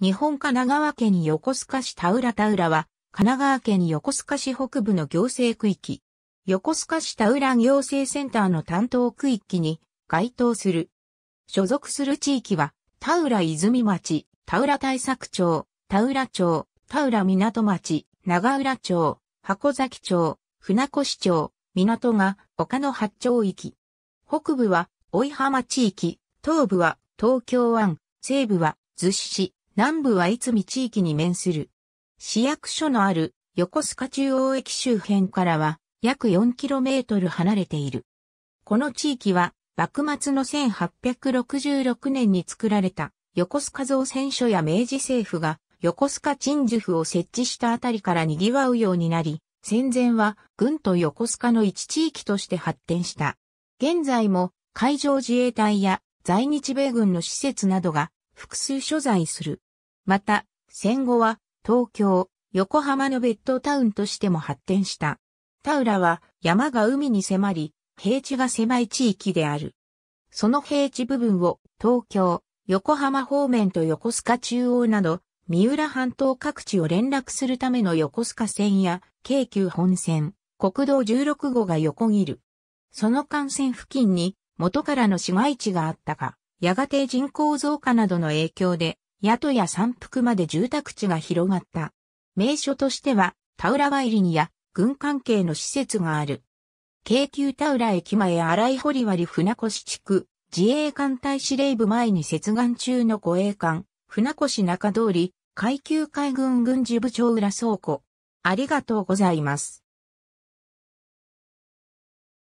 日本神奈川県横須賀市田浦田浦は、神奈川県横須賀市北部の行政区域。横須賀市田浦行政センターの担当区域に該当する。所属する地域は、田浦泉町、田浦対策町、田浦町、田浦港町、長浦町、箱崎町、船越町、港が丘の八丁域。北部は、追浜地域、東部は東京湾、西部は逗子市。南部は逸味地域に面する。市役所のある横須賀中央駅周辺からは約 4km 離れている。この地域は幕末の1866年に作られた横須賀造船所や明治政府が横須賀鎮守府を設置したあたりから賑わうようになり、戦前は軍と横須賀の一地域として発展した。現在も海上自衛隊や在日米軍の施設などが複数所在する。また、戦後は東京、横浜のベッドタウンとしても発展した。田浦は山が海に迫り、平地が狭い地域である。その平地部分を東京、横浜方面と横須賀中央など、三浦半島各地を連絡するための横須賀線や京急本線、国道16号が横切る。その幹線付近に元からの市街地があったが、やがて人口増加などの影響で宿や山腹まで住宅地が広がった。名所としては、田浦ワりにや軍関係の施設がある。京急田浦駅前荒井堀割船越地区、自衛艦隊司令部前に接岸中の護衛艦、船越中通り、階級海軍軍事部長裏倉庫。ありがとうございます。